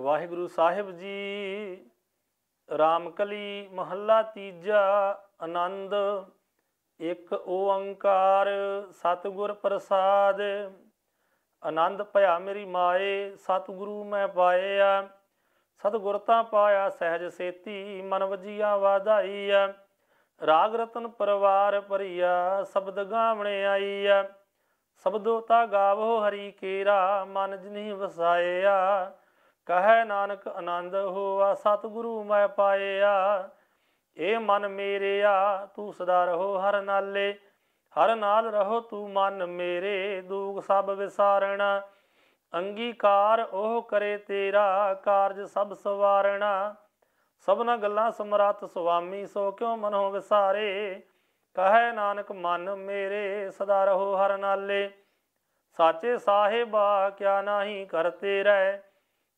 ਵਾਹਿਗੁਰੂ ਸਾਹਿਬ ਜੀ ਰਾਮਕਲੀ ਮਹੱਲਾ ਤੀਜਾ ਆਨੰਦ ਇੱਕ ਓੰਕਾਰ ਸਤਿਗੁਰ ਪ੍ਰਸਾਦ ਆਨੰਦ ਭਇਆ ਮੇਰੀ ਮਾਏ ਸਤਿਗੁਰੂ ਮੈਂ ਪਾਇਆ ਸਤਿਗੁਰ ਤਾਂ ਪਾਇਆ ਸਹਿਜ ਸੇਤੀ ਮਨ ਵਜੀਆ ਆ ਰਾਗ ਰਤਨ ਪਰਵਾਰ ਭਰੀਆ ਸ਼ਬਦ ਗਾਵਣੇ ਆਈ ਆ ਸ਼ਬਦੋ ਤਾ ਗਾਵੋ ਹਰੀ ਕੇਰਾ ਮਨ ਜਿਨਹੀ ਵਸਾਇਆ ਕਹੈ ਨਾਨਕ ਆਨੰਦ ਹੋਆ ਸਤਿਗੁਰੂ ਮੈਂ ਪਾਇਆ ਏ ਮਨ ਮੇਰਿਆ ਤੂੰ ਸਦਾ ਰਹੋ ਹਰ ਨਾਲੇ ਹਰ ਨਾਲ ਰਹੋ ਤੂੰ ਮਨ ਮੇਰੇ ਦੂਖ ਸਭ ਵਿਸਾਰਣਾ ਅੰਗੀਕਾਰ ਉਹ ਕਰੇ ਤੇਰਾ ਕਾਰਜ ਸਭ ਸਵਾਰਣਾ ਸਭਨਾ ਗੱਲਾਂ ਸਮਰਤ ਸੁਆਮੀ ਸੋ ਕਿਉ ਮਨੋ ਵਿਸਾਰੇ ਕਹੈ ਨਾਨਕ ਮਨ ਮੇਰੇ ਸਦਾ ਰਹੋ ਹਰ ਨਾਲੇ ਸਾਚੇ ਸਾਹਿਬਾ ਕਿਆ ਨਾਹੀ ਕਰਤੇ ਰਹਿ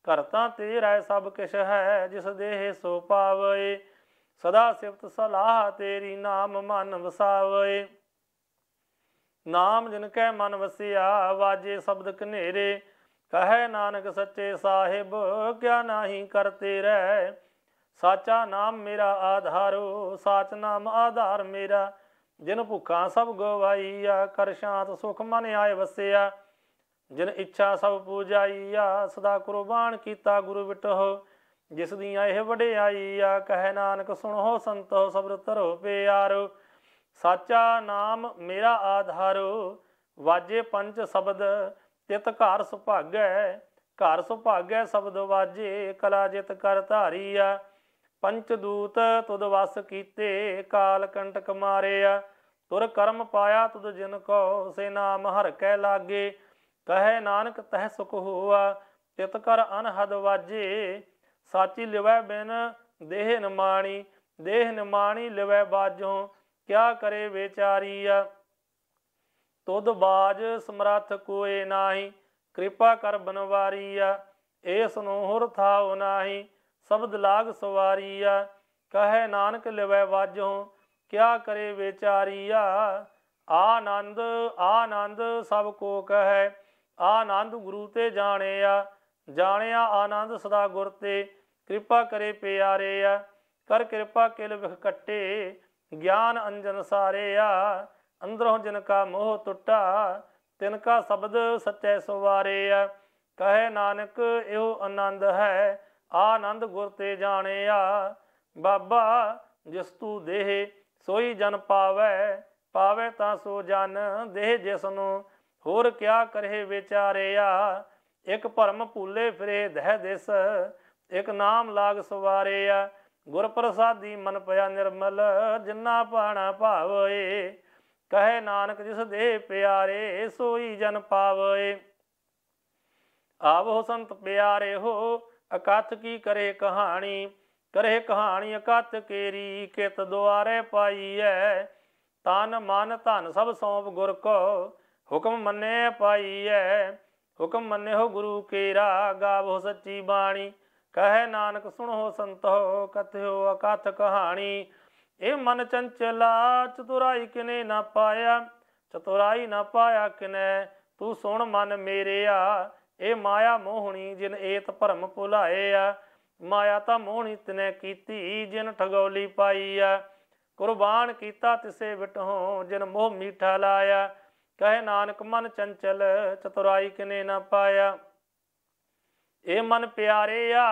ਕਰਤਾ ਤੇਰਾ ਸਭ ਕਿਛ ਹੈ ਜਿਸ ਦੇਹ ਸੋ ਪਾਵੇ ਸਦਾ ਸਿਫਤ ਸਲਾਹ ਤੇਰੀ ਨਾਮ ਮਨ ਵਸਾਵੇ ਨਾਮ ਜਿਨ ਕੈ ਮਨ ਵਸਿਆ ਵਾਜੇ ਸ਼ਬਦ ਕਨੇਰੇ ਕਹੈ ਨਾਨਕ ਸੱਚੇ ਸਾਹਿਬ ਕਿਆ ਨਾਹੀ ਕਰਤੇ ਰਹਿ ਸਾਚਾ ਨਾਮ ਮੇਰਾ ਆਧਾਰੋ ਸਾਚ ਨਾਮ ਆਧਾਰ ਮੇਰਾ ਜਿਨ ਭੁੱਖਾਂ ਸਭ ਗਵਾਈਆ ਕਰ ਸ਼ਾਂਤ ਸੁਖ ਮਨ ਆਏ ਵਸਿਆ ਜਿਨ ਇੱਛਾ ਸਭ ਪੂਜਾਈਆ ਸਦਾ ਕੁਰਬਾਨ ਕੀਤਾ ਗੁਰੂ ਵਿਟਹੁ ਜਿਸ ਦੀ ਇਹ ਵਡਿਆਈ ਆ ਕਹਿ ਨਾਨਕ ਸੁਣੋ ਸੰਤੋ ਸਬਰ ਧਰੋ ਪਿਆਰ ਸਾਚਾ ਨਾਮ ਮੇਰਾ ਆਧਾਰ ਵਾਜੇ ਪੰਜ ਸ਼ਬਦ ਤਿਤ ਘਰ ਸੁਭਾਗੈ ਘਰ ਸੁਭਾਗੈ ਸ਼ਬਦ ਵਾਜੇ ਕਲਾ ਜਿਤ ਕਰ ਧਾਰੀਆ ਪੰਚ ਦੂਤ ਤੁਦ ਵਸ ਕੀਤੇ ਕਾਲ ਕੰਟਕ ਮਾਰਿਆ ਤੁਰ ਕਰਮ ਪਾਇਆ ਤੁਦ ਜਿਨ ਕੋ ਸੇ ਨਾਮ ਹਰ ਕੈ ਲਾਗੇ ਕਹੈ ਨਾਨਕ ਤਹ ਸੁਖ ਹੋਆ ਤਿਤ ਕਰ ਅਨਹਦ ਵਾਜੇ ਸਾਚੀ ਲਿਵੈ ਬਿਨ ਦੇਹ ਨਮਾਣੀ ਦੇਹ ਨਮਾਣੀ ਲਿਵੈ ਬਾਜੋ ਕਿਆ ਕਰੇ ਵਿਚਾਰੀਆ ਤੁਧ ਬਾਜ ਸਮਰੱਥ ਕੋਏ ਨਾਹੀ ਕਿਰਪਾ ਕਰ ਬਨਵਾਰੀਆ ਏਸ ਨੂੰ ਹੁਰ ਥਾਉ ਨਾਹੀ ਸ਼ਬਦ ਲਾਗ ਸਵਾਰੀਆ ਕਹੇ ਨਾਨਕ ਲਿਵੈ ਵਾਜੋ ਕਿਆ ਕਰੇ ਵਿਚਾਰੀਆ ਆਨੰਦ ਆਨੰਦ ਸਭ ਕੋ ਕਹੈ ਆਨੰਦ ਗੁਰੂ ਤੇ ਜਾਣਿਆ ਜਾਣਿਆ ਆਨੰਦ ਸਦਾ ਗੁਰ ਤੇ ਕਿਰਪਾ ਕਰੇ ਪਿਆਰੇ ਆ ਕਰ ਕਿਰਪਾ ਕਿਲ ਵਿਖ ਕੱਟੇ ਗਿਆਨ ਅੰਜਨ ਸਾਰੇ ਆ ਅੰਦਰੋਂ ਜਨ ਕਾ ਮੋਹ ਟੁੱਟਾ ਤਿਨ ਕਾ ਸ਼ਬਦ ਸੱਚੇ ਸੁਵਾਰੇ ਆ ਕਹੇ ਨਾਨਕ ਇਹੋ ਆਨੰਦ ਹੈ ਆਨੰਦ ਗੁਰ ਤੇ ਜਾਣਿਆ ਬਾਬਾ ਜਿਸ ਤੂੰ ਦੇਹ ਸੋਈ ਜਨ ਪਾਵੇ ਪਾਵੇ ਤਾਂ ਸੋ ਜਨ ਦੇਹ ਜਿਸ ਨੂੰ ਹੋਰ ਕਿਆ ਕਰੇ ਵਿਚਾਰਿਆ ਇਕ ਭਰਮ ਭੂਲੇ ਫਿਰੇ ਦਹਿ ਦਿਸ ਇਕ ਨਾਮ ਲਾਗ ਸਵਾਰਿਆ ਗੁਰ ਪ੍ਰਸਾਦੀ ਮਨ ਪਿਆ ਨਿਰਮਲ ਜਿੰਨਾ ਪਾਣਾ ਭਾਵੇ ਕਹੇ ਨਾਨਕ ਜਿਸ ਦੇ ਪਿਆਰੇ ਸੋਈ ਜਨ ਪਾਵੇ ਆਵੋ ਸੰਤ ਪਿਆਰੇ ਹੋ ਅਕਥ ਕੀ ਕਰੇ ਕਹਾਣੀ ਕਰੇ ਕਹਾਣੀ ਅਕਥ ਕੇਰੀ ਕਿਤ ਦੁਆਰੇ ਪਾਈਐ ਤਨ ਮਨ ਧਨ ਸਭ ਸੌਂਪ ਗੁਰ ਕੋ ਹੁਕਮ ਮੰਨੇ ਪਾਈਐ ਹੁਕਮ ਮੰਨੇ ਹੋ ਗੁਰੂ ਕੇਰਾ ਗਾਵੋ ਸੱਚੀ ਬਾਣੀ ਕਹੇ ਨਾਨਕ ਸੁਣੋ ਸੰਤੋ ਕਥਿਓ ਅਕਥ ਕਹਾਣੀ ਇਹ ਮਨ ਚੰਚਲਾ ਚਤੁਰਾਈ ਕਿਨੇ ਨਾ ਪਾਇਆ ਚਤੁਰਾਈ ਨਾ ਪਾਇਆ ਕਿਨੇ ਤੂੰ ਸੁਣ ਮਨ ਮੇਰਿਆ ਇਹ ਮਾਇਆ ਮੋਹਣੀ ਜਿਨ ਏਤ ਭਰਮ ਭੁਲਾਏ ਆ ਮਾਇਆ ਤਾਂ ਮੋਹਣੀ ਤਨੇ ਕੀਤੀ ਜਿਨ ਠਗੋਲੀ ਪਾਈ ਆ ਕੁਰਬਾਨ ਕੀਤਾ ਤਿਸੇ ਵਿਟਹੋਂ ਜਿਨ ਮੋਹ ਮੀਠਾ ਲਾਇਆ ਕਹੇ ਨਾਨਕ ਮਨ ਚੰਚਲ ਚਤੁਰਾਈ ਕਿਨੇ ਨਾ ਪਾਇਆ ਇਹ ਮਨ ਪਿਆਰੇ ਆ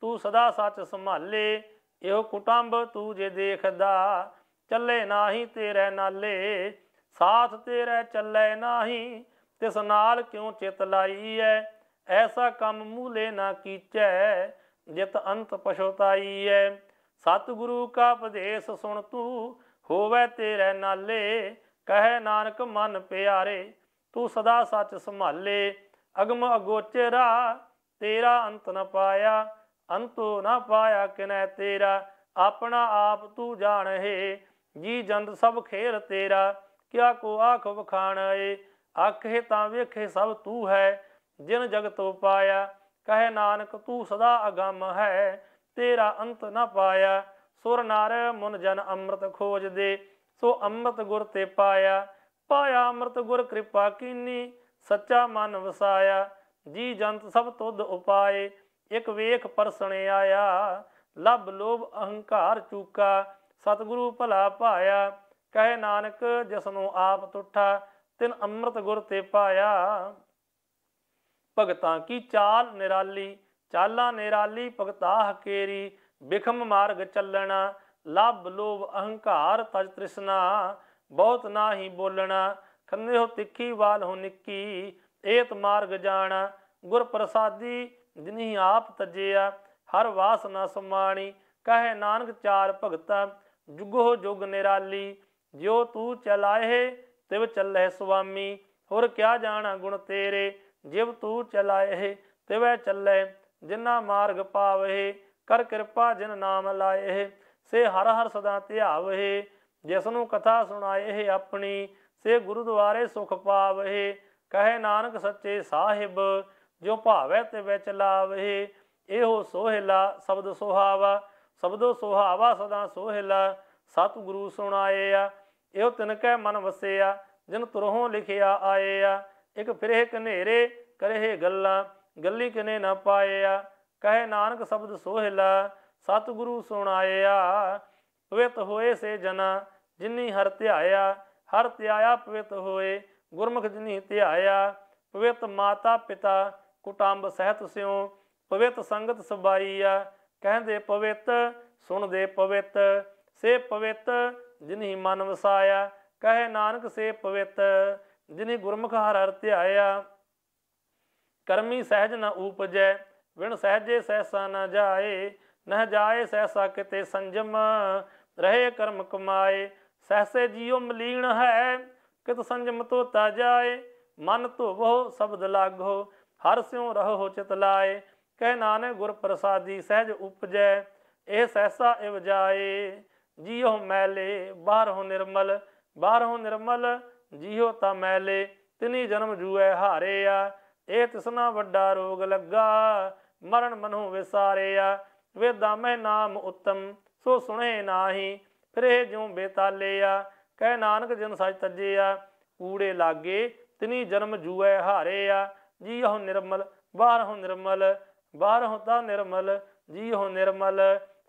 ਤੂੰ ਸਦਾ ਸੱਚ ਸੰਭਾਲੇ ਇਹੋ ਕੁਟੰਬ ਤੂੰ ਜੇ ਦੇਖਦਾ ਚੱਲੇ ਨਾਹੀ ਤੇਰੇ ਨਾਲੇ ਸਾਥ ਤੇਰੇ ਚੱਲੇ ਨਾਹੀ ਤਿਸ ਨਾਲ ਕਿਉਂ ਚਿਤ ਲਾਈ ਐ ਐਸਾ ਕੰਮ ਮੂਲੇ ਨਾ ਕੀਚੈ ਜਿਤ ਅੰਤ ਪਛੋਤਾਈ ਐ ਸਤਿਗੁਰੂ ਕਾ ਉਪਦੇਸ਼ ਸੁਣ ਤੂੰ ਹੋਵੇ ਤੇਰੇ ਨਾਲੇ ਕਹੇ ਨਾਨਕ ਮਨ ਪਿਆਰੇ ਤੂੰ ਸਦਾ ਸੱਚ ਸੰਭਾਲੇ ਅਗਮ ਅਗੋਚਰਾ ਤੇਰਾ ਅੰਤ ਨ ਪਾਇਆ ਅੰਤੋ ਨ ਪਾਇਆ ਕਿਨੈ ਤੇਰਾ ਆਪਣਾ ਆਪ ਤੂੰ ਜਾਣਹਿ ਜੀ ਜੰਦ ਸਭ ਖੇਰ ਤੇਰਾ ਕਿਆ ਕੋ ਆਖ ਵਖਾਣ ਏ ਆਖੇ ਤਾਂ ਵੇਖੇ ਸਭ ਤੂੰ ਹੈ ਜਿਨ ਜਗਤ ਪਾਇਆ ਕਹੇ ਨਾਨਕ ਤੂੰ ਸਦਾ ਅਗੰਮ ਹੈ ਤੇਰਾ ਅੰਤ ਨ ਪਾਇਆ ਸੁਰ ਨਰ ਮਨ ਜਨ ਅੰਮ੍ਰਿਤ ਖੋਜ ਦੇ ਸੋ ਅੰਮ੍ਰਿਤ ਗੁਰ ਤੇ ਪਾਇਆ ਪਾਇਆ ਅੰਮ੍ਰਿਤ ਗੁਰ ਕਿਰਪਾ ਕੀਨੀ ਸੱਚਾ ਮਨ ਵਸਾਇਆ ਜੀ ਜੰਤ ਸਭ ਤੁਧ ਉਪਾਏ ਇਕ ਵੇਖ ਪਰਸਣੇ ਆਇਆ ਲਬ ਲੋਭ ਅਹੰਕਾਰ ਚੂਕਾ ਸਤਿਗੁਰੂ ਭਲਾ ਪਾਇਆ ਕਹੇ ਨਾਨਕ ਜਿਸਨੂੰ ਆਪ ਤੁਠਾ ਤਿਨ ਅੰਮ੍ਰਿਤ ਗੁਰ ਤੇ ਪਾਇਆ ਭਗਤਾਂ ਕੀ ਚਾਲ ਨਿਰਾਲੀ ਚਾਲਾ ਨਿਰਾਲੀ ਭਗਤਾ ਹਕੇਰੀ ਬਿਖਮ ਮਾਰਗ ਚੱਲਣਾ ਲਬ ਲੋਭ ਅਹੰਕਾਰ ਤਜ ਤ੍ਰਿਸ਼ਨਾ ਬਹੁਤ ਨਾਹੀ ਬੋਲਣਾ ਖੰਨੇ ਹੋ ਤਿੱਖੀ ਵਾਲ ਹੋ ਨਿੱਕੀ ਏਤ ਮਾਰਗ ਜਾਣਾ ਗੁਰ ਪ੍ਰਸਾਦੀ ਜਿਨਹੀ ਆਪ ਤਜਿਆ ਹਰ ਵਾਸਨਾ ਸਮਾਣੀ ਕਹੇ ਨਾਨਕ ਚਾਰ ਭਗਤਾ ਜੁਗੋ ਜੁਗ ਨਿਰਾਲੀ ਜਿਉ ਤੂੰ ਚਲਾਏ ਤਿਵ ਚੱਲੇ ਸੁਆਮੀ ਹੋਰ ਕਿਆ ਜਾਣਾ ਗੁਣ ਤੇਰੇ ਜਿਵ ਤੂੰ ਚਲਾਏ ਤਿਵੈ ਚੱਲੇ ਜਿਨ੍ਹਾਂ ਮਾਰਗ ਪਾਵੇ ਕਰ ਕਿਰਪਾ ਜਿਨ ਨਾਮ ਲਾਏ ਸੇ ਹਰ ਹਰ ਸਦਾ ਧਿਆਵਹਿ ਜਿਸ ਨੂੰ ਕਥਾ ਸੁਣਾਏ ਆਪਣੀ ਸੇ ਗੁਰਦੁਆਰੇ ਸੁਖ ਪਾਵਹਿ ਕਹੇ ਨਾਨਕ ਸੱਚੇ ਸਾਹਿਬ ਜੋ ਭਾਵੈ ਤੇ ਵਿੱਚ ਲਾਵਹਿ ਇਹੋ ਸੋਹਿਲਾ ਸ਼ਬਦ ਸੁਹਾਵਾ ਸ਼ਬਦੋ ਸੁਹਾਵਾ ਸਦਾ ਸੋਹਿਲਾ ਸਤਿਗੁਰੂ ਸੁਣਾਏ ਆ ਇਹੋ ਕੈ ਮਨ ਵਸਿਆ ਜਿਨ ਤੁਰਹੋਂ ਲਿਖਿਆ ਆਏ ਆ ਇਕ ਫਿਰੇ ਕਨੇਰੇ ਕਰੇ ਗੱਲਾਂ ਗੱਲੀ ਕਿਨੇ ਨਾ ਪਾਏ ਆ ਕਹੇ ਨਾਨਕ ਸ਼ਬਦ ਸੋਹਿਲਾ ਸਤਿਗੁਰੂ ਸੁਣਾਇਆ ਪਵਿੱਤ ਹੋਏ ਸੇ ਜਨਾ ਜਿਨੀ ਹਰ ਧਿਆਇਆ ਹਰ ਧਿਆਇਆ ਪਵਿੱਤ ਹੋਏ ਗੁਰਮੁਖ ਜਿਨੀ ਧਿਆਇਆ ਪਵਿੱਤ ਮਾਤਾ ਪਿਤਾ ਕੁਟੰਬ ਸਹਿਤ ਸਿਉ ਪਵਿੱਤ ਸੰਗਤ ਸਬਾਈਆ ਕਹਿੰਦੇ ਪਵਿੱਤ ਸੁਣਦੇ ਪਵਿੱਤ ਸੇ ਪਵਿੱਤ ਜਿਨਹੀ ਮਨ ਵਸਾਇਆ ਕਹੇ ਨਾਨਕ ਸੇ ਪਵਿੱਤ ਜਿਨਹੀ ਗੁਰਮੁਖ ਹਰ ਹਰ ਧਿਆਇਆ ਕਰਮੀ ਸਹਿਜ ਨਾ ਉਪਜੈ ਵਿਣ ਸਹਿਜੇ ਸਹਿਸਾ ਨਾ ਜਾਏ ਨਹ ਜਾਏ ਸਹਿਸਾ ਕਿਤੇ ਸੰਜਮ ਰਹੇ ਕਰਮ ਕਮਾਏ ਸਹਸੇ ਜੀਉ ਮਲੀਣ ਹੈ ਕਿਤ ਸੰਜਮ ਤੋ ਤਾ ਜਾਏ ਮਨ ਧੋਵੋ ਸਬਦ ਲਾਗੋ ਹਰ ਸਿਉ ਰਹੋ ਚਿਤ ਲਾਏ ਕਹਿ ਨਾਨਕ ਗੁਰ ਪ੍ਰਸਾਦੀ ਸਹਿਜ ਉਪਜੈ ਇਹ ਸਹਸਾ ਇਵ ਜਾਏ ਜੀਉ ਮੈਲੇ ਬਾਹਰੋਂ ਨਿਰਮਲ ਬਾਹਰੋਂ ਨਿਰਮਲ ਜੀਉ ਤਾ ਮੈਲੇ ਤਿਨੀ ਜਨਮ ਜੂਐ ਹਾਰੇ ਆ ਇਹ ਤਿਸਨਾ ਵੱਡਾ ਰੋਗ ਲੱਗਾ ਮਰਨ ਮਨੋਂ ਵਿਸਾਰੇ ਆ ਮੈਂ ਨਾਮ ਉਤਮ ਸੋ ਸੁਣੇ ਨਾਹੀ ਫਿਰ ਇਹ ਜਿਉ ਬੇਤਾਲੇ ਆ ਕਹਿ ਨਾਨਕ ਜਨ ਸੱਚ ਤਜੇ ਆ ਊੜੇ ਲਾਗੇ ਤਿਨੀ ਜਨਮ ਜੂਐ ਹਾਰੇ ਆ ਜੀ ਹੋ ਨਿਰਮਲ ਬਾਹਰ ਹੋ ਨਿਰਮਲ ਬਾਹਰ ਤਾਂ ਨਿਰਮਲ ਜੀ ਹੋ ਨਿਰਮਲ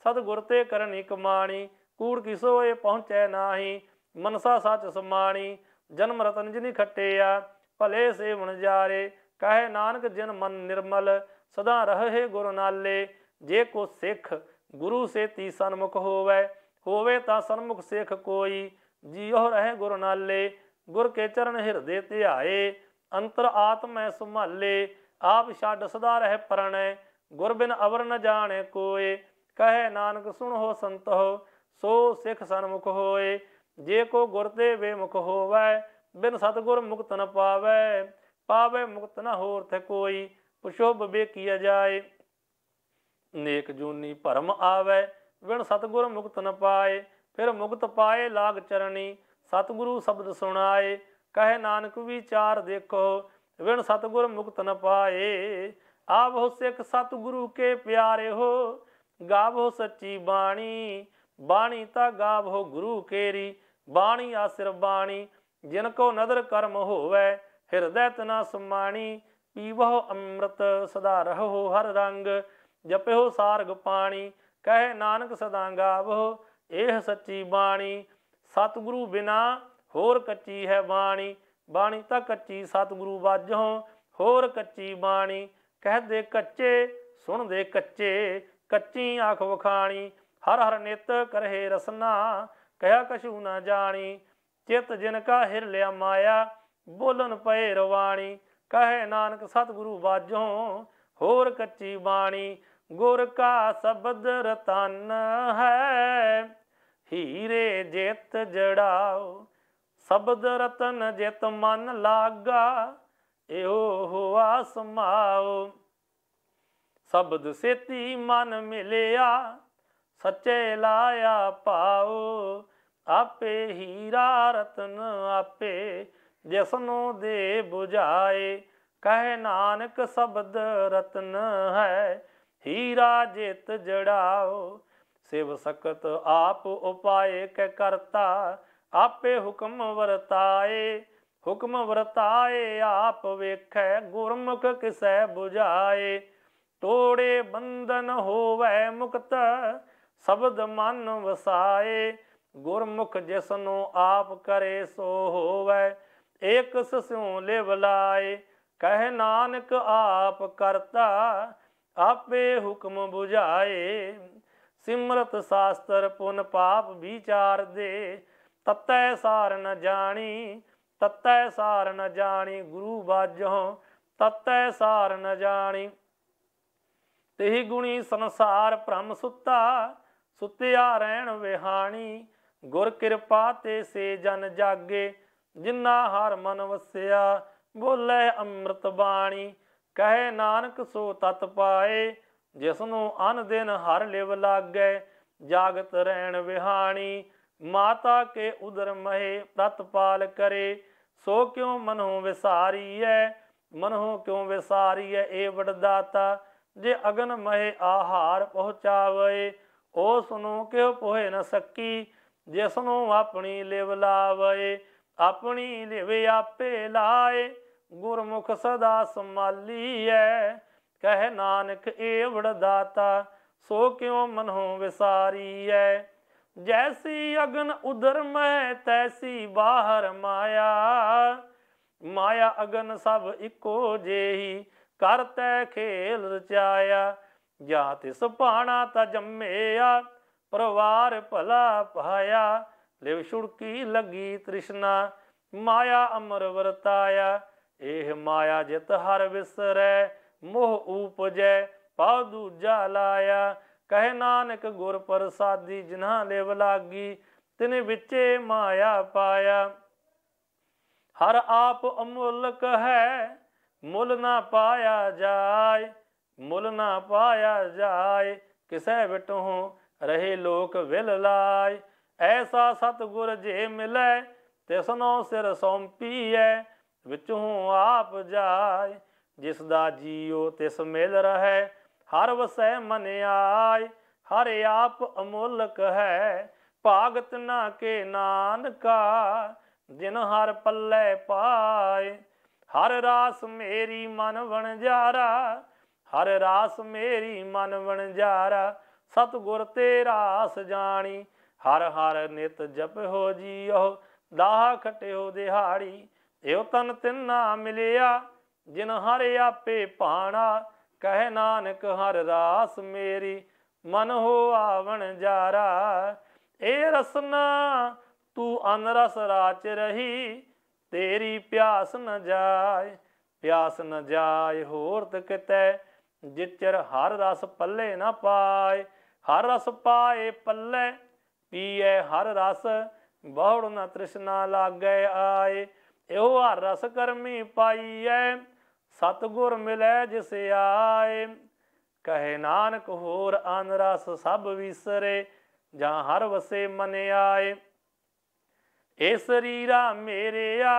ਸਤਗੁਰ ਤੇ ਕਰਨੀ ਕਮਾਣੀ ਕੂੜ ਕਿਸੋ ਇਹ ਪਹੁੰਚੈ ਨਾਹੀ ਮਨਸਾ ਸੱਚ ਸਮਾਣੀ ਜਨਮ ਰਤਨ ਜਿਨੀ ਖੱਟੇ ਆ ਭਲੇ ਸੇਵਣ ਜਾਰੇ ਕਹੇ ਨਾਨਕ ਜਿਨ ਮਨ ਨਿਰਮਲ ਸਦਾ ਰਹੇ ਗੁਰ ਨਾਲੇ ਜੇ ਕੋ ਸਿੱਖ ਗੁਰੂ ਸੇ ਤੀ ਸਨਮੁਖ ਹੋਵੇ ਹੋਵੇ ਤਾਂ ਸਨਮੁਖ ਸਿੱਖ ਕੋਈ ਜਿਉ ਰਹੇ ਗੁਰ ਨਾਲੇ ਗੁਰ ਕੇ ਚਰਨ ਹਿਰਦੇ ਧਿਆਏ ਅੰਤਰ ਆਤਮੈ ਸੁਭਾਲੇ ਆਪ ਛੱਡ ਸਦਾ ਰਹਿ ਪਰਣੈ ਗੁਰ ਬਿਨ ਅਵਰ ਨ ਜਾਣੇ ਕੋਏ ਕਹੇ ਨਾਨਕ ਸੁਣੋ ਸੰਤੋ ਸੋ ਸਿੱਖ ਸਨਮੁਖ ਹੋਏ ਜੇ ਕੋ ਗੁਰ ਤੇ ਬੇਮੁਖ ਹੋਵੇ ਬਿਨ ਸਤਗੁਰ ਮੁਕਤ ਨ ਪਾਵੇ ਪਾਵੇ ਮੁਕਤ ਨ ਹੋਰ ਤੇ ਕੋਈ ਪੁਸ਼ੋਬ ਬੇਕੀਆ ਜਾਏ ਨੇਕ ਜੂਨੀ ਭਰਮ ਆਵੇ ਵਿਣ ਸਤਗੁਰ ਮੁਕਤ ਨ ਪਾਏ ਫਿਰ ਮੁਕਤ ਪਾਏ ਲਾਗ ਚਰਣੀ ਸਤਗੁਰੂ ਸ਼ਬਦ ਸੁਣਾਏ ਕਹੇ ਨਾਨਕ ਵਿਚਾਰ ਦੇਖੋ ਵਿਣ ਸਤਗੁਰ ਮੁਕਤ ਨ ਪਾਏ ਆਪ ਹੋ ਸਿੱਖ ਸਤਗੁਰੂ ਕੇ ਪਿਆਰੇ ਹੋ ਗਾਵ ਹੋ ਸੱਚੀ ਬਾਣੀ ਬਾਣੀ ਤਾਂ ਗਾਵ ਹੋ ਗੁਰੂ ਕੇਰੀ ਬਾਣੀ ਆਸਿਰ ਬਾਣੀ ਜਿਨ ਕੋ ਨਦਰ ਕਰਮ ਹੋਵੇ ਹਿਰਦੈ ਤਨਾ ਸਮਾਣੀ ਪੀਵੋ ਅੰਮ੍ਰਿਤ ਸਦਾ ਰਹੋ ਹਰ ਰੰਗ ਜਪਿਓ ਸਾਰਗ ਪਾਣੀ ਕਹਿ ਨਾਨਕ ਸਦਾ ਗਾਵੋ ਇਹ ਸੱਚੀ ਬਾਣੀ ਸਤਿਗੁਰੂ ਬਿਨਾ ਹੋਰ ਕੱਚੀ ਹੈ ਬਾਣੀ ਬਾਣੀ ਤਾਂ ਕੱਚੀ ਸਤਿਗੁਰੂ ਵਾਜੋ ਹੋਰ ਕੱਚੀ ਬਾਣੀ ਕਹਦੇ ਕੱਚੇ ਸੁਣਦੇ ਕੱਚੇ ਕੱਚੀ ਆਖ ਵਖਾਣੀ ਹਰ ਹਰ ਨਿਤ ਕਰਹਿ ਰਸਨਾ ਕਹਿਆ ਕਛੂ ਨਾ ਜਾਣੀ ਚਿਤ ਜਿਨ ਕਾ ਹਿਰ ਲਿਆ ਮਾਇਆ ਬੋਲਨ ਪਏ ਰਵਾਣੀ ਕਹੇ ਨਾਨਕ ਸਤਿਗੁਰੂ ਬਾਝੋਂ ਹੋਰ ਕੱਚੀ ਬਾਣੀ ਗੁਰ ਕਾ ਸ਼ਬਦ ਰਤਨ ਹੈ ਹੀਰੇ ਜਿਤ ਜੜਾਓ ਸ਼ਬਦ ਰਤਨ ਜਿਤ ਮਨ ਲਾਗਾ ਇਹੋ ਹੋਆ ਸਮਾਓ ਸ਼ਬਦ ਸੇਤੀ ਮਨ ਮਿਲਿਆ ਸੱਚੇ ਲਾਇਆ ਪਾਓ ਆਪੇ ਹੀਰਾ ਰਤਨ ਆਪੇ ਜਿਸਨੂੰ ਦੇ 부ਝਾਏ ਕਹੇ ਨਾਨਕ ਸ਼ਬਦ ਰਤਨ ਹੈ ਹੀਰਾ ਜਿਤ ਜੜਾਓ ਸਿਵ ਸਕਤ ਆਪ ਉਪਾਏ ਕੈ ਕਰਤਾ ਆਪੇ ਹੁਕਮ ਵਰਤਾਏ ਹੁਕਮ ਵਰਤਾਏ ਆਪ ਵੇਖੈ ਗੁਰਮੁਖ ਕਿਸੈ 부ਝਾਏ ਤੋੜੇ ਬੰਧਨ ਹੋਵੇ ਮੁਕਤ ਸ਼ਬਦ ਮਨ ਵਸਾਏ ਗੁਰਮੁਖ ਜਿਸਨੂੰ ਆਪ ਕਰੇ ਸੋ ਹੋਵੇ ਏਕ ਸਿਉ ਲਿਵ ਲਾਏ ਕਹਿ ਨਾਨਕ ਆਪ ਕਰਤਾ ਆਪੇ ਹੁਕਮ 부ਝਾਏ ਸਿਮਰਤ ਸਾਸਤਰ ਪੁਨ ਪਾਪ ਵਿਚਾਰ ਦੇ ਤਤੈ ਸਾਰ ਨ ਜਾਣੀ ਤਤੈ ਸਾਰ ਨ ਜਾਣੀ ਗੁਰੂ ਬਾਝੋਂ ਤਤੈ ਸਾਰ ਨ ਜਾਣੀ ਤੇਹੀ ਗੁਣੀ ਸੰਸਾਰ ਭ੍ਰਮ ਸੁੱਤਾ ਸੁੱਤਿਆ ਰਹਿਣ ਵਿਹਾਣੀ ਗੁਰ ਕਿਰਪਾ ਤੇ ਸੇ ਜਨ ਜਾਗੇ ਜਿਨ੍ਹਾਂ ਹਰ ਮਨ ਵਸਿਆ ਬੋਲੇ ਅੰਮ੍ਰਿਤ ਬਾਣੀ ਕਹੇ ਨਾਨਕ ਸੋ ਤਤ ਪਾਏ ਜਿਸਨੂੰ ਅਨ ਦਿਨ ਹਰ ਲਿਵ ਲਾਗੇ ਜਾਗਤ ਰਹਿਣ ਵਿਹਾਣੀ ਮਾਤਾ ਕੇ ਉਦਰ ਮਹੇ ਪਾਲ ਕਰੇ ਸੋ ਕਿਉ ਮਨਹੁ ਵਿਸਾਰੀਐ ਮਨਹੁ ਕਿਉ ਵਿਸਾਰੀਐ ਏ ਵਡਦਾਤਾ ਜੇ ਅਗਨ ਮਹੇ ਆਹਾਰ ਪਹੁੰਚਾਵੇ ਓ ਸੁਨੋ ਕਿਉ ਪੋਹੇ ਨ ਸਕੀ ਜਿਸ ਨੂੰ ਆਪਣੀ ਲਿਵ ਲਾਵੇ ਆਪਣੀ ਲਿਵ ਆਪੇ ਲਾਏ ਗੁਰਮੁਖ ਸਦਾ ਸੰਭਾਲੀ ਐ ਕਹਿ ਨਾਨਕ ਏ ਦਾਤਾ ਸੋ ਕਿਉ ਮਨੋ ਵਿਸਾਰੀ ਐ ਜੈਸੀ ਅਗਨ ਉਦਰ ਮੈਂ ਤੈਸੀ ਬਾਹਰ ਮਾਇਆ ਮਾਇਆ ਅਗਨ ਸਭ ਇੱਕੋ ਜੇਹੀ ਕਰ ਤੈ ਖੇਲ ਰਚਾਇਆ ਜਾਂ ਤਿਸ ਪਾਣਾ ਤਾ ਜੰਮਿਆ ਪਰਵਾਰ ਭਲਾ ਪਾਇਆ ਲਿਵ ਛੁੜਕੀ ਲੱਗੀ ਤ੍ਰਿਸ਼ਨਾ ਮਾਇਆ ਅਮਰ ਵਰਤਾਇਆ ਇਹ ਮਾਇਆ ਜਿਤ ਹਰ ਵਿਸਰੈ ਮੋਹ ਉਪਜੈ ਪਾਉ ਦੂਜਾ ਲਾਇਆ ਕਹਿ ਨਾਨਕ ਗੁਰ ਪ੍ਰਸਾਦੀ ਜਿਨ੍ਹਾਂ ਲੇਵ ਲਾਗੀ ਤਿਨ ਵਿੱਚੇ ਮਾਇਆ ਪਾਇਆ ਹਰ ਆਪ ਅਮੁੱਲਕ ਹੈ ਮੁੱਲ ਨਾ ਪਾਇਆ ਜਾਏ ਮੁੱਲ ਨਾ ਪਾਇਆ ਜਾਏ ਕਿਸੈ ਵਿਟੋਂ ਰਹੇ ਲੋਕ ਵਿਲ ਲਾਏ ਐਸਾ ਸਤਗੁਰ ਜੇ ਮਿਲੈ ਤਿਸਨੋ ਸਿਰ ਸੌਂਪੀਐ ਵਿੱਚੋਂ ਆਪ ਜਾਏ ਜਿਸ ਦਾ ਜੀਉ ਤਿਸ ਮਿਲ ਰਹੇ ਹਰ ਵਸੈ ਮਨ ਆਏ ਹਰ ਆਪ ਅਮੋਲਕ ਹੈ ਭਾਗਤ ਨਾ ਕੇ ਨਾਨਕਾ ਜਿਨ ਹਰ ਪੱਲੇ ਪਾਏ ਹਰ ਰਾਸ ਮੇਰੀ ਮਨ ਵਣਜਾਰਾ ਹਰ ਰਾਸ ਮੇਰੀ ਮਨ ਵਣਜਾਰਾ ਸਤਗੁਰ ਤੇ ਰਾਸ ਜਾਣੀ ਹਰ ਹਰ ਨਿਤ ਹੋ ਜੀਓ ਦਾਹ ਖਟਿਓ ਦਿਹਾੜੀ ਇਹ ਤਨ ਤਿੰਨਾ ਮਿਲਿਆ ਜਿਨ ਹਰ ਆਪੇ ਭਾਣਾ ਕਹਿ ਨਾਨਕ ਹਰ ਰਾਸ ਮੇਰੀ ਮਨ ਹੋ ਆਵਣ ਜਾਰਾ ਇਹ ਰਸਨਾ ਤੂੰ ਅਨਰਸ ਰਾਚ ਰਹੀ ਤੇਰੀ ਪਿਆਸ ਨ ਜਾਏ ਪਿਆਸ ਨ ਜਾਏ ਹੋਰ ਤ ਕਿਤੇ ਜਿਚਰ ਹਰ ਰਸ ਪੱਲੇ ਨਾ ਪਾਏ ਹਰ ਰਸ ਪਾਏ ਪੱਲੇ ਪੀਏ ਹਰ ਰਸ ਬਹੁੜ ਨ ਤ੍ਰਿਸ਼ਨਾ ਲਾਗੇ ਆਏ ਇਹੋ ਹਰ ਰਸ ਕਰਮੀ ਪਾਈਐ ਸਤਗੁਰ ਮਿਲੈ ਜਿਸ ਆਏ ਕਹੇ ਨਾਨਕ ਹੋਰ ਅਨ ਰਸ ਸਭ ਵਿਸਰੇ ਜਾਂ ਹਰ ਵਸੇ ਮਨ ਆਏ ਏ ਸਰੀਰਾ ਮੇਰਿਆ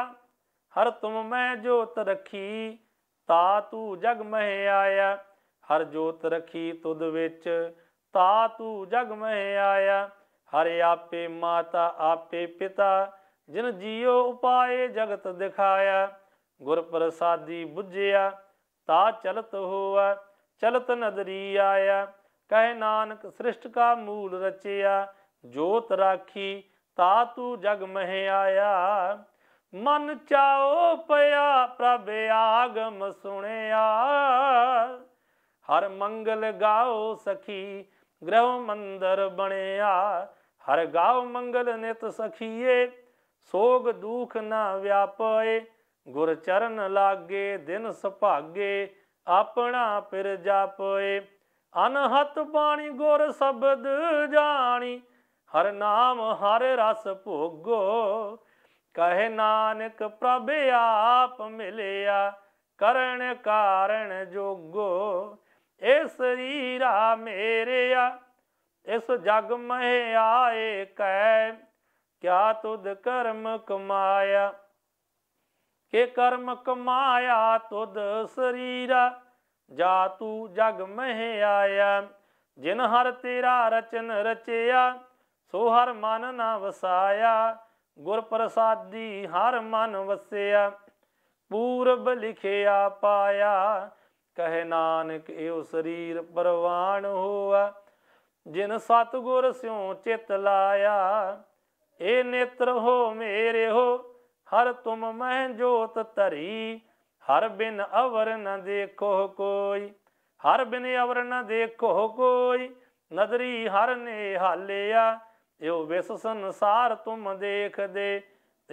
ਹਰ ਤੁਮ ਮੈਂ ਜੋਤ ਰਖੀ ਤਾ ਤੂ ਜਗ ਮਹਿ ਆਇਆ ਹਰ ਜੋਤ ਰਖੀ ਤੁਧ ਵਿੱਚ ਤਾ ਤੂ ਜਗ ਮਹਿ ਆਇਆ ਹਰ ਆਪੇ ਮਾਤਾ ਆਪੇ ਪਿਤਾ ਜਿਨ ਜੀਉ ਉਪਾਏ ਜਗਤ ਦਿਖਾਇਆ ਗੁਰ ਪ੍ਰਸਾਦੀ 부ਝਿਆ ਤਾ ਚਲਤ ਹੋਆ ਚਲਤ ਨਦਰੀ ਆਇਆ ਕਹਿ ਨਾਨਕ ਸ੍ਰਿਸ਼ਟ ਕਾ ਮੂਲ ਰਚਿਆ ਜੋਤ ਰਾਖੀ ਤਾ ਤੂ ਜਗ ਮਹਿ ਆਇਆ ਮਨ ਚਾਓ ਪਿਆ ਪ੍ਰਭ ਆਗਮ ਸੁਣਿਆ ਹਰ ਮੰਗਲ ਗਾਓ ਸਖੀ ਗ੍ਰਹ ਮੰਦਰ ਬਣਿਆ ਹਰ ਗਾਓ ਮੰਗਲ ਨਿਤ ਸਖੀਏ ਸੋਗ ਦੁਖ ਨਾ ਵਿਆਪੇ ਗੁਰ ਚਰਨ ਲਾਗੇ ਦਿਨ ਸੁਭਾਗੇ ਆਪਣਾ ਫਿਰ ਜਾਪੇ ਅਨਹਤ ਬਾਣੀ ਗੁਰ ਸ਼ਬਦ ਜਾਣੀ ਹਰ ਨਾਮ ਹਰ ਰਸ ਭੋਗੋ ਕਹੇ ਨਾਨਕ ਪ੍ਰਭ ਆਪ ਮਿਲਿਆ ਕਰਨ ਕਾਰਨ ਜੋਗੋ ਇਹ ਸਰੀਰਾ ਮੇਰਿਆ ਇਸ ਜਗ ਮਹਿ ਆਏ ਕੈ ਕਿਆ ਤੁਧ ਕਰਮ ਕਮਾਇਆ ਕੇ ਕਰਮ ਕਮਾਇਆ ਤੁਧ ਸਰੀਰਾ ਜਾ ਤੂ ਜਗ ਮਹਿ ਆਇਆ ਜਿਨ ਹਰ ਤੇਰਾ ਰਚਨ ਰਚਿਆ ਸੋ ਹਰ ਮਨ ਨਾ ਵਸਾਇਆ ਗੁਰ ਪ੍ਰਸਾਦੀ ਹਰ ਮਨ ਵਸਿਆ ਪੂਰਬ ਲਿਖਿਆ ਪਾਇਆ ਕਹੇ ਨਾਨਕ ਇਹੋ ਸਰੀਰ ਪਰਵਾਨ ਹੋਆ ਜਿਨ ਸਤਗੁਰ ਸਿਉ ਚਿਤ ਲਾਇਆ ਏ ਨੇਤਰ ਹੋ ਮੇਰੇ ਹੋ ਹਰ ਤੁਮ ਮਹਿ ਜੋਤ ਧਰੀ ਹਰ ਬਿਨ ਅਵਰ ਨ ਦੇਖੋ ਕੋਈ ਹਰ ਬਿਨ ਅਵਰ ਨ ਦੇਖੋ ਕੋਈ ਨਦਰੀ ਹਰ ਨੇ ਹਾਲਿਆ ਇਹੋ ਵਿਸ ਸੰਸਾਰ ਤੁਮ ਦੇਖਦੇ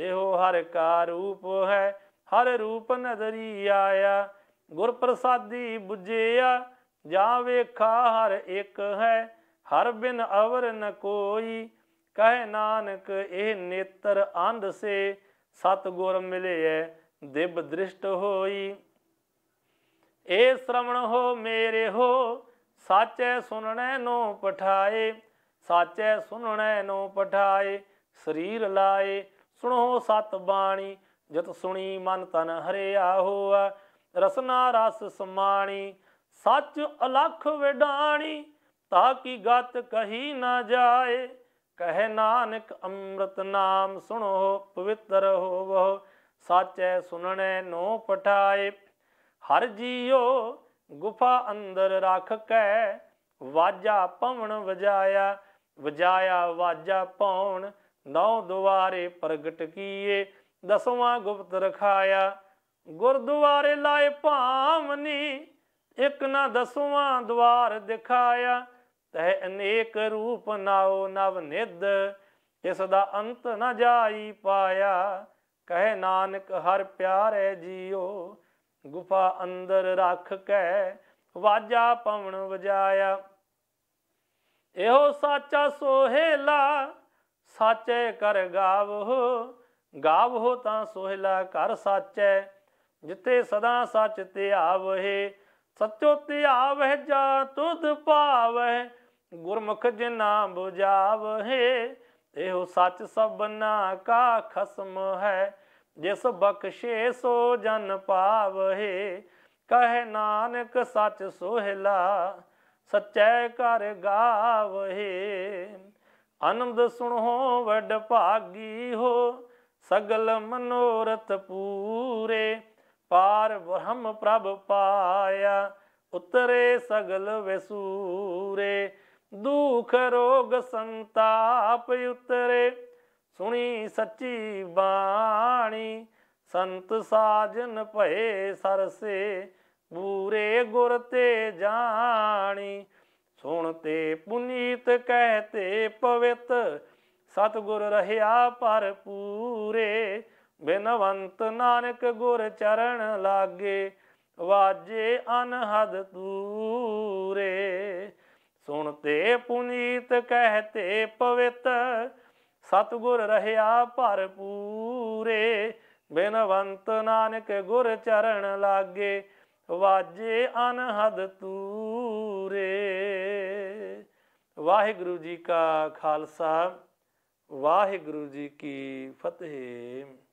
ਇਹੋ ਹਰ ਕਾ ਰੂਪ ਹੈ ਹਰ ਰੂਪ ਨਦਰੀ ਆਇਆ ਗੁਰ ਪ੍ਰਸਾਦੀ 부ਝਿਆ ਜਾ ਵੇਖਾ ਹਰ ਇੱਕ ਹੈ ਹਰ ਬਿਨ ਅਵਰ ਨ ਕੋਈ ਕਹੇ ਨਾਨਕ ਇਹ ਨੇਤਰ ਅੰਧ ਸੇ ਸਤ ਗੁਰ ਮਿਲਿਐ ਦਿਵ ਦ੍ਰਿਸ਼ਟ ਹੋਈ ਏ ਸ਼ਰਵਣ ਹੋ ਮੇਰੇ ਹੋ ਸਾਚੈ ਸੁਣਣੈ ਨੋ ਪਠਾਏ ਸਾਚੈ ਸੁਣਣੈ ਨੋ ਪਠਾਏ ਸਰੀਰ ਲਾਏ ਸੁਣੋ ਸਤ ਬਾਣੀ ਜਤ ਸੁਣੀ ਮਨ ਤਨ ਹਰਿਆ ਹੋਆ ਰਸਨਾ ਰਸ ਸਮਾਣੀ ਸੱਚ ਅਲਖ ਵਿਡਾਣੀ ਤਾਂ ਕੀ ਗਤ ਕਹੀ ਨਾ ਜਾਏ ਕਹੇ ਨਾਨਕ ਅੰਮ੍ਰਿਤ ਨਾਮ ਸੁਣੋ ਪਵਿੱਤਰ ਹੋਵੋ ਸਾਚੈ ਸੁਣਨੇ ਨੋ ਪਠਾਏ ਹਰ ਜੀਉ ਗੁਫਾ ਅੰਦਰ ਰੱਖ ਕੈ ਵਾਜਾ ਪਵਣ ਵਜਾਇਆ ਵਜਾਇਆ ਵਾਜਾ ਪਉਣ ਨੌ ਦੁਆਰੇ ਪ੍ਰਗਟ ਕੀਏ ਦਸਵਾਂ ਗੁਪਤ ਰਖਾਇਆ ਗੁਰਦੁਆਰੇ ਲਾਏ ਭਾਵਨੀ ਇੱਕ ਨਾ ਦਸਵਾਂ ਦੁਆਰ ਦਿਖਾਇਆ ਤਹਿ ਅਨੇਕ ਰੂਪ ਨਾਉ ਨਵ ਨਿਦ ਤਿਸ ਦਾ ਅੰਤ ਨ ਜਾਈ ਪਾਇਆ ਕਹਿ ਨਾਨਕ ਹਰ ਪਿਆਰੇ ਜੀਉ ਗੁਫਾ ਅੰਦਰ ਰੱਖ ਕੇ ਵਾਜਾ ਪਵਣ ਵਜਾਇਆ ਇਹੋ ਸਾਚਾ ਸੋਹੇਲਾ ਸਾਚੇ ਕਰ ਗਾਵੋ ਗਾਵੋ ਤਾਂ ਸੋਹੇਲਾ ਕਰ ਸਾਚੈ ਜਿੱਥੇ ਸਦਾ ਸੱਚ ਧਿਆਵਹਿ ਸਚੋ ਧਿਆਵਹਿ ਜਾ ਤੁਧ ਭਾਵਹਿ ਗੁਰਮੁਖ ਜਿਨਾ 부ਝਾਵਹਿ ਇਹੋ ਸੱਚ ਸਭਨਾ ਕਾ ਖਸਮ ਹੈ ਜਿਸ ਬਖਸ਼ੇ ਸੋ ਜਨ ਪਾਵਹਿ ਕਹੇ ਨਾਨਕ ਸੱਚ ਸੋਹਿਲਾ ਸਚੈ ਕਰ ਗਾਵਹਿ ਅਨੰਦ ਸੁਣੋ ਵੱਡ ਭਾਗੀ ਹੋ ਸਗਲ ਮਨੋਰਥ ਪੂਰੇ ਪਾਰ ਬ੍ਰਹਮ ਪ੍ਰਭ ਪਾਇਆ ਉਤਰੇ ਸਗਲ ਵਿਸੂਰੇ ਦੁਖ ਰੋਗ ਸੰਤਾਪ ਉਤਰੇ ਸੁਣੀ ਸੱਚੀ ਬਾਣੀ ਸੰਤ ਸਾਜਨ ਭਏ ਸਰਸੇ ਬੂਰੇ ਗੁਰ ਤੇ ਜਾਣੀ ਸੁਣ ਤੇ ਪੁਨੀਤ ਕਹਤੇ ਪਵਿੱਤ ਸਤਗੁਰ ਰਹਿਆ ਪਰ ਪੂਰੇ ਬਿਨਵੰਤ ਨਾਨਕ ਗੁਰ ਚਰਨ ਲਾਗੇ ਵਾਜੇ ਅਨਹਦ ਤੂਰੇ ਸੁਣਤੇ ਪੁਨੀਤ ਕਹਤੇ ਪਵਿੱਤ ਸਤਗੁਰ ਰਹਿਆ ਭਰਪੂਰੇ ਬਿਨਵੰਤ ਨਾਨਕ ਗੁਰ ਚਰਨ ਲਾਗੇ ਵਾਜੇ ਅਨਹਦ ਤੂਰੇ ਵਾਹਿਗੁਰੂ ਜੀ ਕਾ ਖਾਲਸਾ ਵਾਹਿਗੁਰੂ ਜੀ ਕੀ ਫਤਿਹ